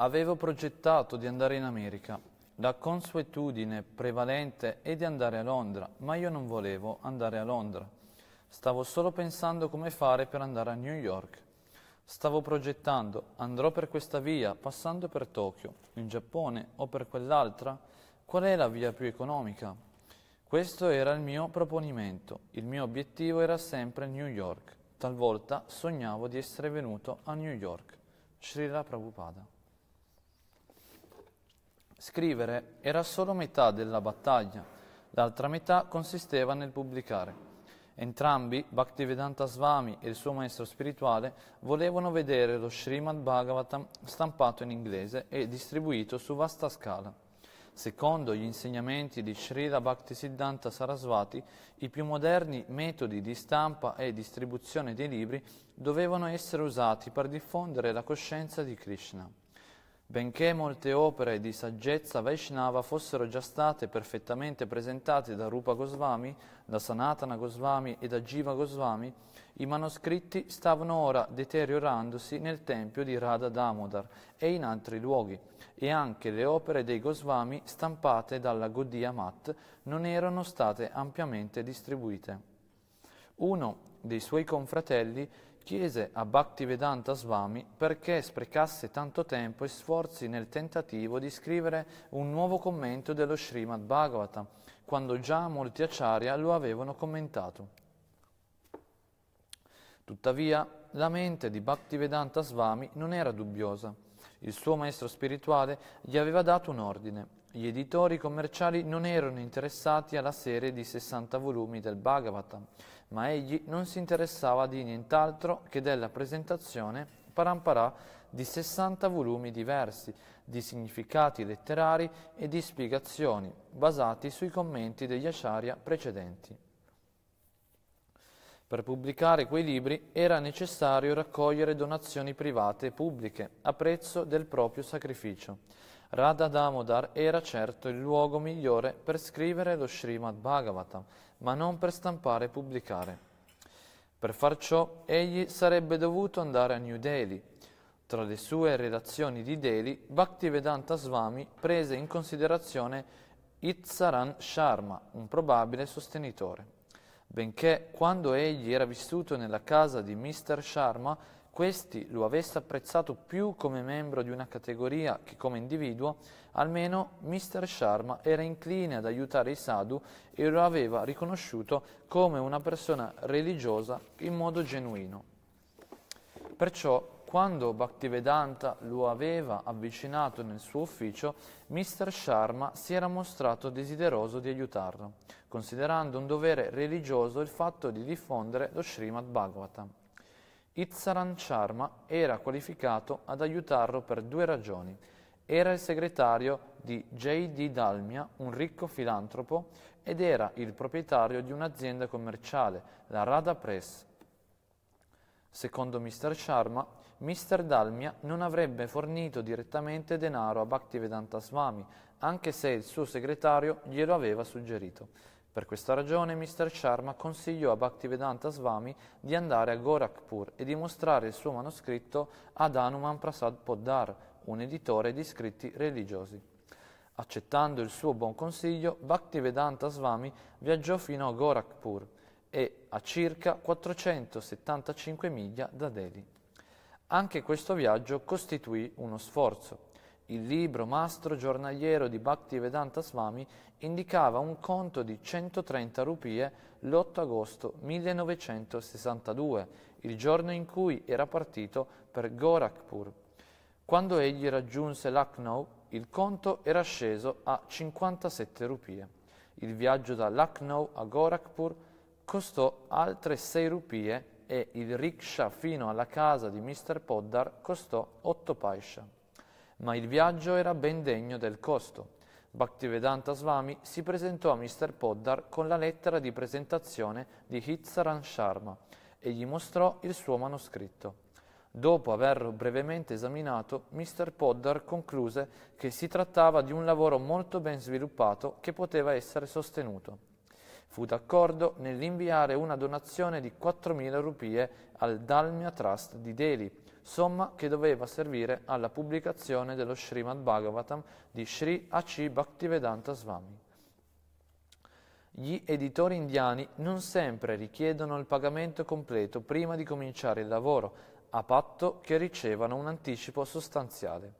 Avevo progettato di andare in America. La consuetudine prevalente è di andare a Londra, ma io non volevo andare a Londra. Stavo solo pensando come fare per andare a New York. Stavo progettando, andrò per questa via, passando per Tokyo, in Giappone o per quell'altra? Qual è la via più economica? Questo era il mio proponimento. Il mio obiettivo era sempre New York. Talvolta sognavo di essere venuto a New York. Srila Prabhupada. Scrivere era solo metà della battaglia, l'altra metà consisteva nel pubblicare. Entrambi, Bhaktivedanta Swami e il suo maestro spirituale, volevano vedere lo Srimad Bhagavatam stampato in inglese e distribuito su vasta scala. Secondo gli insegnamenti di Srila Bhaktisiddhanta Sarasvati, i più moderni metodi di stampa e distribuzione dei libri dovevano essere usati per diffondere la coscienza di Krishna. Benché molte opere di saggezza Vaishnava fossero già state perfettamente presentate da Rupa Goswami, da Sanatana Goswami e da Jiva Goswami, i manoscritti stavano ora deteriorandosi nel tempio di Radha Damodar e in altri luoghi, e anche le opere dei Goswami stampate dalla Godia Mat non erano state ampiamente distribuite. Uno dei suoi confratelli chiese a Bhaktivedanta Swami perché sprecasse tanto tempo e sforzi nel tentativo di scrivere un nuovo commento dello Srimad Bhagavata, quando già molti acharya lo avevano commentato. Tuttavia, la mente di Bhaktivedanta Swami non era dubbiosa il suo maestro spirituale gli aveva dato un ordine. Gli editori commerciali non erano interessati alla serie di 60 volumi del Bhagavatam, ma egli non si interessava di nient'altro che della presentazione paramparà di 60 volumi diversi, di significati letterari e di spiegazioni, basati sui commenti degli Acharya precedenti. Per pubblicare quei libri era necessario raccogliere donazioni private e pubbliche a prezzo del proprio sacrificio. Radha Damodar era certo il luogo migliore per scrivere lo Srimad Bhagavatam, ma non per stampare e pubblicare. Per far ciò egli sarebbe dovuto andare a New Delhi. Tra le sue redazioni di Delhi, Bhaktivedanta Swami prese in considerazione Itzaran Sharma, un probabile sostenitore benché quando egli era vissuto nella casa di Mr. Sharma, questi lo avesse apprezzato più come membro di una categoria che come individuo, almeno Mr. Sharma era incline ad aiutare i sadhu e lo aveva riconosciuto come una persona religiosa in modo genuino. Perciò quando Bhaktivedanta lo aveva avvicinato nel suo ufficio, Mr. Sharma si era mostrato desideroso di aiutarlo, considerando un dovere religioso il fatto di diffondere lo Srimad Bhagavata. Itsaran Sharma era qualificato ad aiutarlo per due ragioni. Era il segretario di J.D. Dalmia, un ricco filantropo, ed era il proprietario di un'azienda commerciale, la Rada Press, Secondo Mr. Sharma, Mr. Dalmia non avrebbe fornito direttamente denaro a Bhaktivedanta Swami, anche se il suo segretario glielo aveva suggerito. Per questa ragione Mr. Sharma consigliò a Bhaktivedanta Swami di andare a Gorakhpur e di mostrare il suo manoscritto ad Anuman Prasad Poddar, un editore di scritti religiosi. Accettando il suo buon consiglio, Bhaktivedanta Swami viaggiò fino a Gorakhpur e a circa 475 miglia da Delhi. Anche questo viaggio costituì uno sforzo. Il libro mastro giornaliero di Bhaktivedanta Swami indicava un conto di 130 rupie l'8 agosto 1962, il giorno in cui era partito per Gorakhpur. Quando egli raggiunse Lucknow, il conto era sceso a 57 rupie. Il viaggio da Lucknow a Gorakhpur costò altre 6 rupie e il rickshaw fino alla casa di Mr. Poddar costò 8 paisha. Ma il viaggio era ben degno del costo. Bhaktivedanta Swami si presentò a Mr. Poddar con la lettera di presentazione di Hitsaran Sharma e gli mostrò il suo manoscritto. Dopo averlo brevemente esaminato, Mr. Poddar concluse che si trattava di un lavoro molto ben sviluppato che poteva essere sostenuto fu d'accordo nell'inviare una donazione di 4.000 rupie al Dalmia Trust di Delhi, somma che doveva servire alla pubblicazione dello Srimad Bhagavatam di Sri Aci Bhaktivedanta Swami. Gli editori indiani non sempre richiedono il pagamento completo prima di cominciare il lavoro, a patto che ricevano un anticipo sostanziale.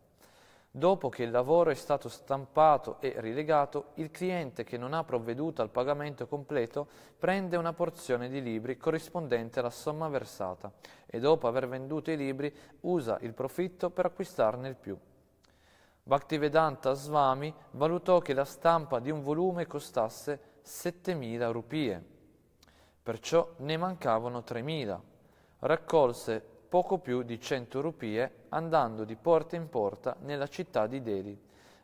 Dopo che il lavoro è stato stampato e rilegato, il cliente che non ha provveduto al pagamento completo prende una porzione di libri corrispondente alla somma versata e dopo aver venduto i libri usa il profitto per acquistarne il più. Bhaktivedanta Swami valutò che la stampa di un volume costasse 7.000 rupie, perciò ne mancavano 3.000. Raccolse poco più di 100 rupie, andando di porta in porta nella città di Delhi.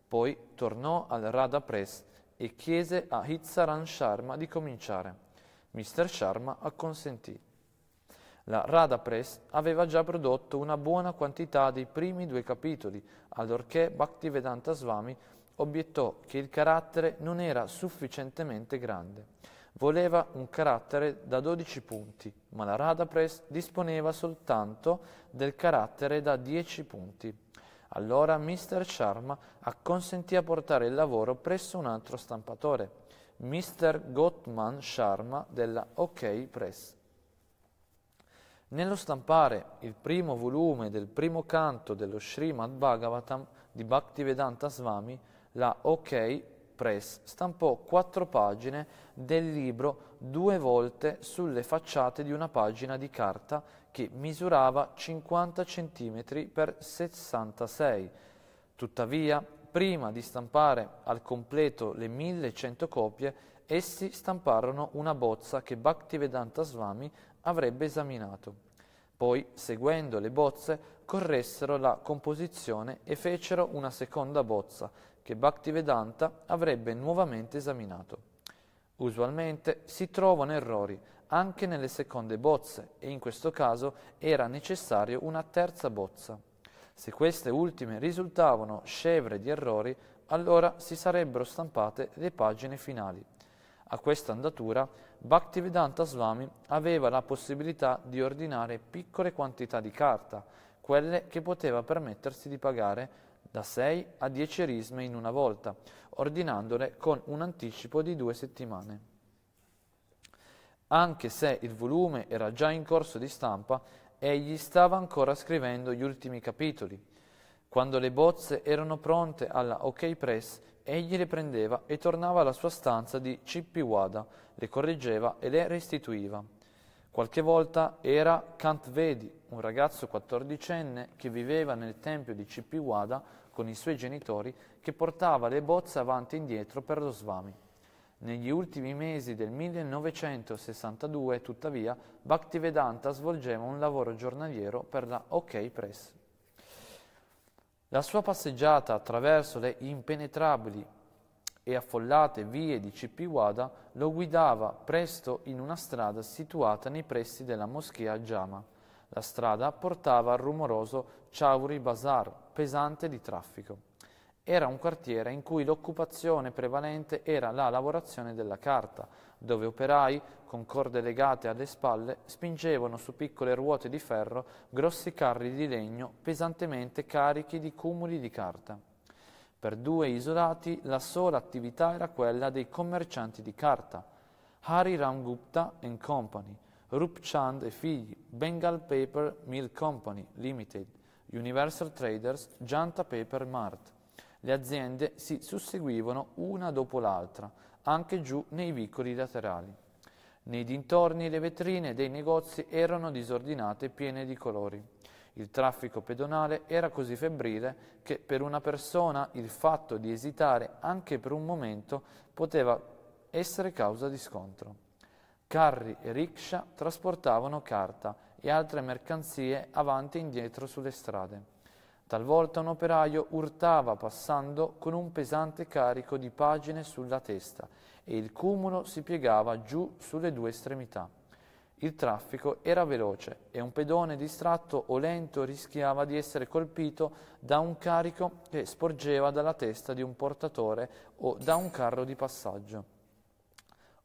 Poi tornò al Radha Press e chiese a Hitsaran Sharma di cominciare. Mr. Sharma acconsentì. La Radha Press aveva già prodotto una buona quantità dei primi due capitoli, allorché Bhaktivedanta Swami obiettò che il carattere non era sufficientemente grande. Voleva un carattere da 12 punti, ma la Radapres disponeva soltanto del carattere da 10 punti. Allora Mr. Sharma acconsentì a portare il lavoro presso un altro stampatore, Mr. Gottman Sharma della OK Press. Nello stampare il primo volume del primo canto dello Srimad Bhagavatam di Bhaktivedanta Swami, la OK Press stampò quattro pagine del libro due volte sulle facciate di una pagina di carta che misurava 50 cm per 66. Tuttavia, prima di stampare al completo le 1100 copie, essi stamparono una bozza che Bhaktivedanta Swami avrebbe esaminato. Poi, seguendo le bozze, corressero la composizione e fecero una seconda bozza che Bhaktivedanta avrebbe nuovamente esaminato. Usualmente si trovano errori anche nelle seconde bozze e in questo caso era necessario una terza bozza. Se queste ultime risultavano scevre di errori, allora si sarebbero stampate le pagine finali. A questa andatura Bhaktivedanta Swami aveva la possibilità di ordinare piccole quantità di carta, quelle che poteva permettersi di pagare da 6 a 10 risme in una volta, ordinandole con un anticipo di due settimane. Anche se il volume era già in corso di stampa, egli stava ancora scrivendo gli ultimi capitoli. Quando le bozze erano pronte alla OK Press, egli le prendeva e tornava alla sua stanza di Wada, le correggeva e le restituiva. Qualche volta era Kantvedi, un ragazzo quattordicenne che viveva nel tempio di Cippiwada con i suoi genitori che portava le bozze avanti e indietro per lo Svami. Negli ultimi mesi del 1962, tuttavia, Bhaktivedanta svolgeva un lavoro giornaliero per la OK Press. La sua passeggiata attraverso le impenetrabili e affollate vie di Cipiwada lo guidava presto in una strada situata nei pressi della moschea Jama. La strada portava al rumoroso Chauri Bazar, pesante di traffico. Era un quartiere in cui l'occupazione prevalente era la lavorazione della carta, dove operai, con corde legate alle spalle, spingevano su piccole ruote di ferro grossi carri di legno pesantemente carichi di cumuli di carta. Per due isolati la sola attività era quella dei commercianti di carta. Hari Ram Gupta and Company, Chand e figli, Bengal Paper Mill Company Limited, Universal Traders, Janta Paper Mart. Le aziende si susseguivano una dopo l'altra, anche giù nei vicoli laterali. Nei dintorni le vetrine dei negozi erano disordinate e piene di colori. Il traffico pedonale era così febbrile che per una persona il fatto di esitare anche per un momento poteva essere causa di scontro. Carri e rickshaw trasportavano carta, e altre mercanzie avanti e indietro sulle strade. Talvolta un operaio urtava passando con un pesante carico di pagine sulla testa e il cumulo si piegava giù sulle due estremità. Il traffico era veloce e un pedone distratto o lento rischiava di essere colpito da un carico che sporgeva dalla testa di un portatore o da un carro di passaggio.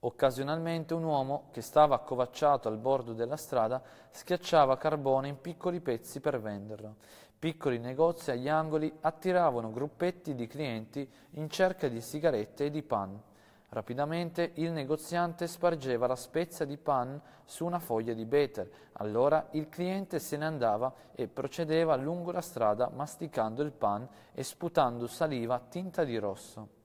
Occasionalmente un uomo, che stava accovacciato al bordo della strada, schiacciava carbone in piccoli pezzi per venderlo. Piccoli negozi agli angoli attiravano gruppetti di clienti in cerca di sigarette e di pan. Rapidamente il negoziante spargeva la spezza di pan su una foglia di beter. Allora il cliente se ne andava e procedeva lungo la strada masticando il pan e sputando saliva tinta di rosso.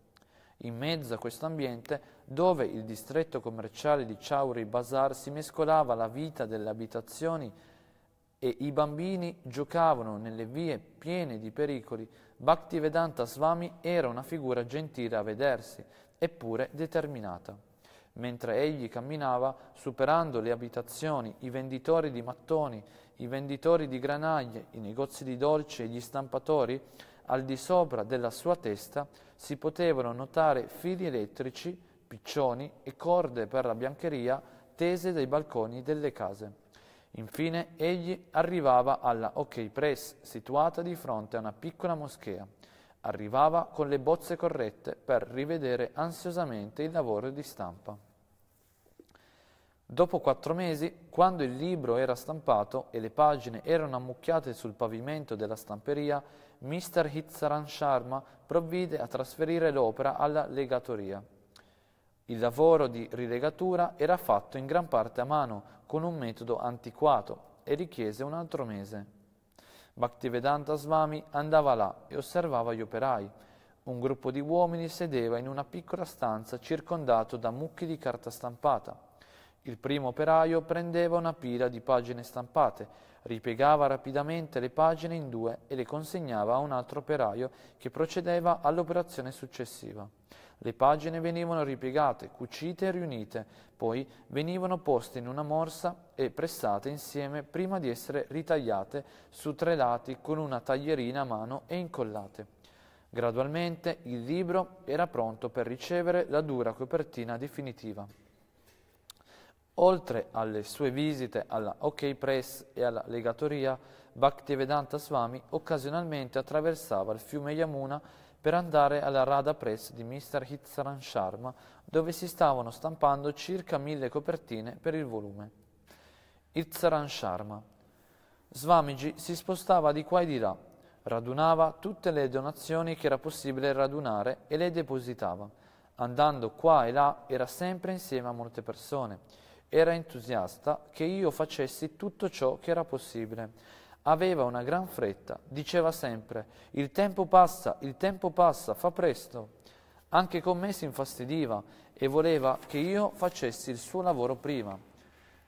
In mezzo a questo ambiente dove il distretto commerciale di Chauri Bazar si mescolava alla vita delle abitazioni e i bambini giocavano nelle vie piene di pericoli, Bhaktivedanta Swami era una figura gentile a vedersi, eppure determinata. Mentre egli camminava, superando le abitazioni, i venditori di mattoni, i venditori di granaglie, i negozi di dolci e gli stampatori, al di sopra della sua testa si potevano notare fili elettrici piccioni e corde per la biancheria tese dai balconi delle case. Infine egli arrivava alla OK Press, situata di fronte a una piccola moschea. Arrivava con le bozze corrette per rivedere ansiosamente il lavoro di stampa. Dopo quattro mesi, quando il libro era stampato e le pagine erano ammucchiate sul pavimento della stamperia, Mr. Hitzaran Sharma provvide a trasferire l'opera alla legatoria. Il lavoro di rilegatura era fatto in gran parte a mano, con un metodo antiquato, e richiese un altro mese. Bhaktivedanta Swami andava là e osservava gli operai. Un gruppo di uomini sedeva in una piccola stanza circondato da mucchi di carta stampata. Il primo operaio prendeva una pila di pagine stampate, ripiegava rapidamente le pagine in due e le consegnava a un altro operaio che procedeva all'operazione successiva. Le pagine venivano ripiegate, cucite e riunite, poi venivano poste in una morsa e pressate insieme prima di essere ritagliate su tre lati con una taglierina a mano e incollate. Gradualmente il libro era pronto per ricevere la dura copertina definitiva. Oltre alle sue visite alla OK Press e alla legatoria, Bhaktivedanta Swami occasionalmente attraversava il fiume Yamuna per andare alla Rada Press di Mr. Hitsaran Sharma, dove si stavano stampando circa mille copertine per il volume. Hitsaran Sharma. Svamiji si spostava di qua e di là, radunava tutte le donazioni che era possibile radunare e le depositava. Andando qua e là era sempre insieme a molte persone. Era entusiasta che io facessi tutto ciò che era possibile aveva una gran fretta, diceva sempre, il tempo passa, il tempo passa, fa presto. Anche con me si infastidiva e voleva che io facessi il suo lavoro prima.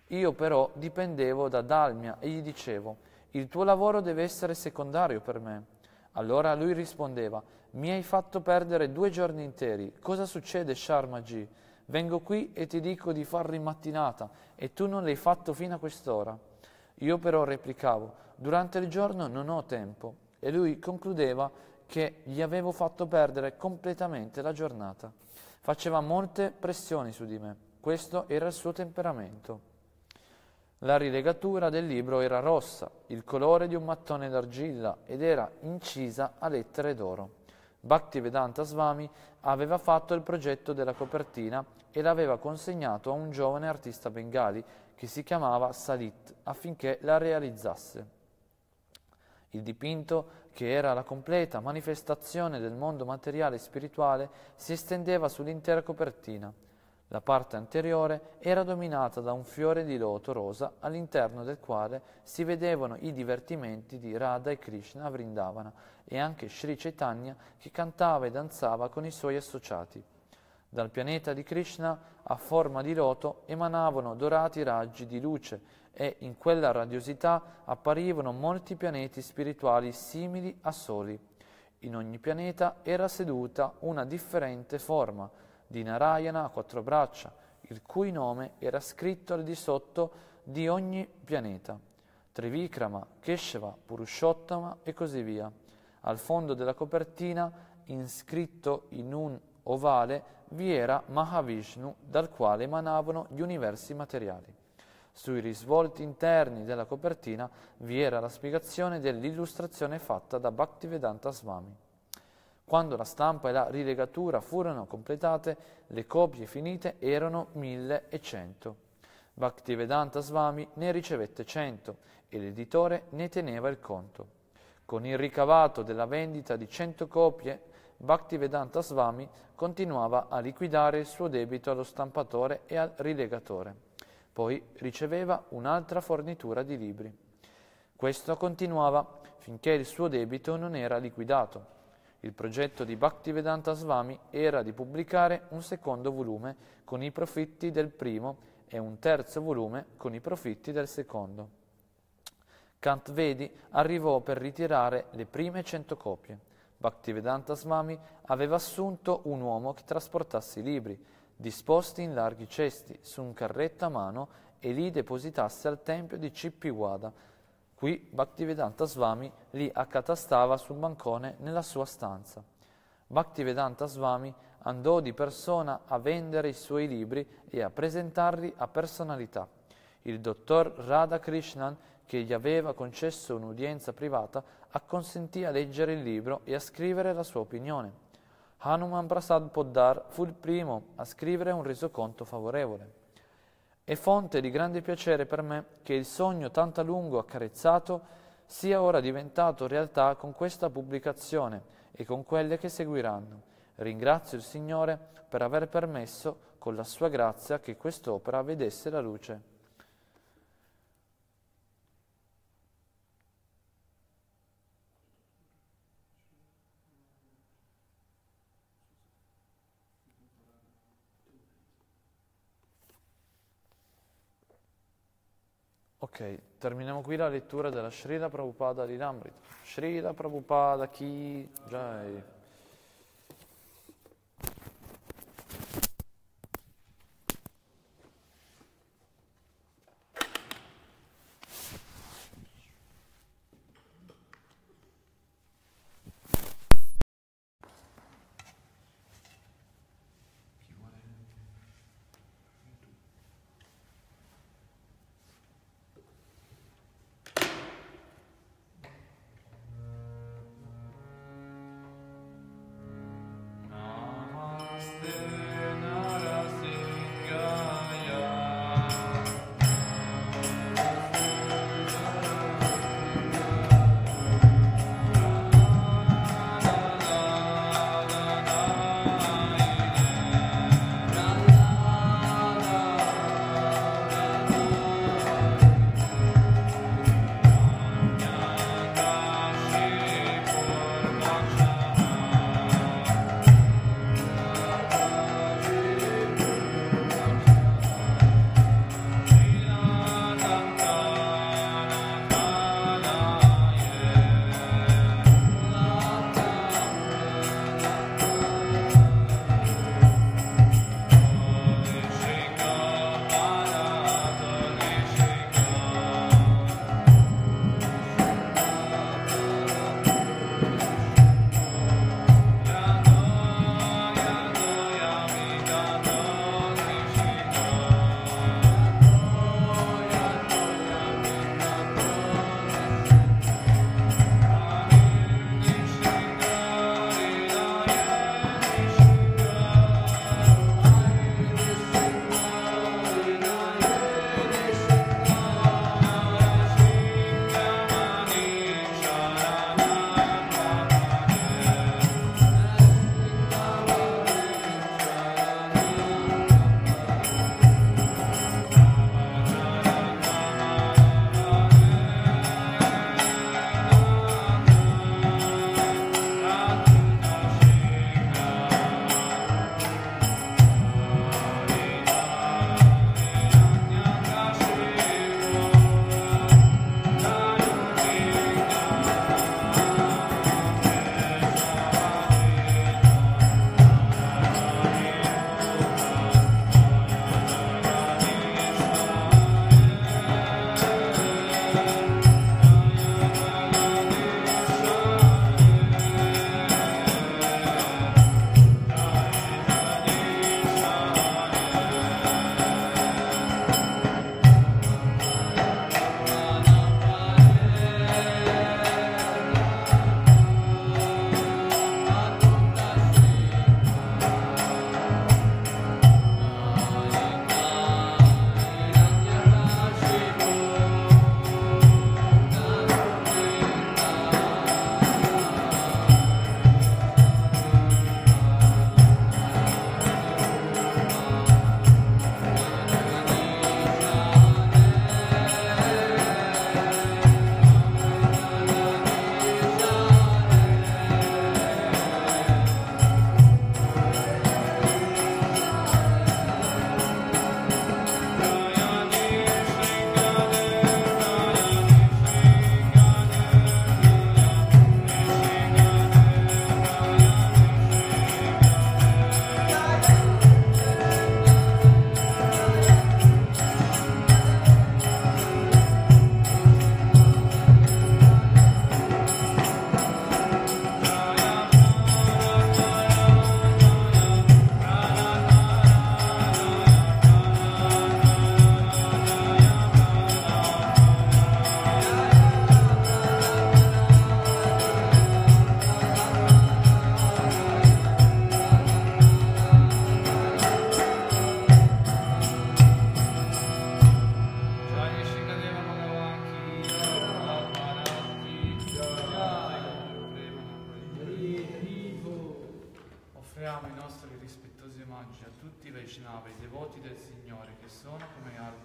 Io però dipendevo da Dalmia e gli dicevo, il tuo lavoro deve essere secondario per me. Allora lui rispondeva, mi hai fatto perdere due giorni interi, cosa succede Sharmagi? Vengo qui e ti dico di farli mattinata e tu non l'hai fatto fino a quest'ora. Io però replicavo, durante il giorno non ho tempo. E lui concludeva che gli avevo fatto perdere completamente la giornata. Faceva molte pressioni su di me. Questo era il suo temperamento. La rilegatura del libro era rossa, il colore di un mattone d'argilla ed era incisa a lettere d'oro. Bhaktivedanta Swami aveva fatto il progetto della copertina e l'aveva consegnato a un giovane artista bengali che si chiamava Salit, affinché la realizzasse. Il dipinto, che era la completa manifestazione del mondo materiale e spirituale, si estendeva sull'intera copertina. La parte anteriore era dominata da un fiore di loto rosa all'interno del quale si vedevano i divertimenti di Radha e Krishna a Vrindavana e anche Sri Chaitanya che cantava e danzava con i suoi associati. Dal pianeta di Krishna a forma di loto emanavano dorati raggi di luce e in quella radiosità apparivano molti pianeti spirituali simili a soli. In ogni pianeta era seduta una differente forma di Narayana a quattro braccia, il cui nome era scritto al di sotto di ogni pianeta. Trivikrama, Kesheva, Purushottama e così via. Al fondo della copertina, inscritto in un ovale, vi era Mahavishnu dal quale emanavano gli universi materiali. Sui risvolti interni della copertina vi era la spiegazione dell'illustrazione fatta da Bhaktivedanta Swami. Quando la stampa e la rilegatura furono completate, le copie finite erano 1100. Bhaktivedanta Swami ne ricevette 100 e l'editore ne teneva il conto. Con il ricavato della vendita di 100 copie, Bhaktivedanta Swami continuava a liquidare il suo debito allo stampatore e al rilegatore. Poi riceveva un'altra fornitura di libri. Questo continuava finché il suo debito non era liquidato. Il progetto di Bhaktivedanta Swami era di pubblicare un secondo volume con i profitti del primo e un terzo volume con i profitti del secondo. Kant Vedi arrivò per ritirare le prime cento copie. Bhaktivedanta Swami aveva assunto un uomo che trasportasse i libri, disposti in larghi cesti, su un carretto a mano e li depositasse al tempio di Cippiwada. Qui Bhaktivedanta Swami li accatastava sul bancone nella sua stanza. Bhaktivedanta Swami andò di persona a vendere i suoi libri e a presentarli a personalità. Il dottor Radhakrishnan che gli aveva concesso un'udienza privata, acconsentì a leggere il libro e a scrivere la sua opinione. Hanuman Prasad Poddar fu il primo a scrivere un resoconto favorevole. È fonte di grande piacere per me che il sogno tanto a lungo accarezzato sia ora diventato realtà con questa pubblicazione e con quelle che seguiranno. Ringrazio il Signore per aver permesso, con la sua grazia, che quest'opera vedesse la luce. Ok, terminiamo qui la lettura della Srila Prabhupada di Lilamrita. Srila Prabhupada chi? Jai.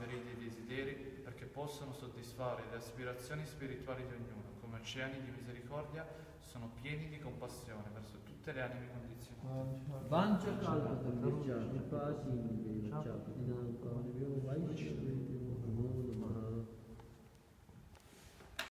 sverire dei desideri perché possano soddisfare le aspirazioni spirituali di ognuno, come oceani di misericordia sono pieni di compassione verso tutte le anime condizionate.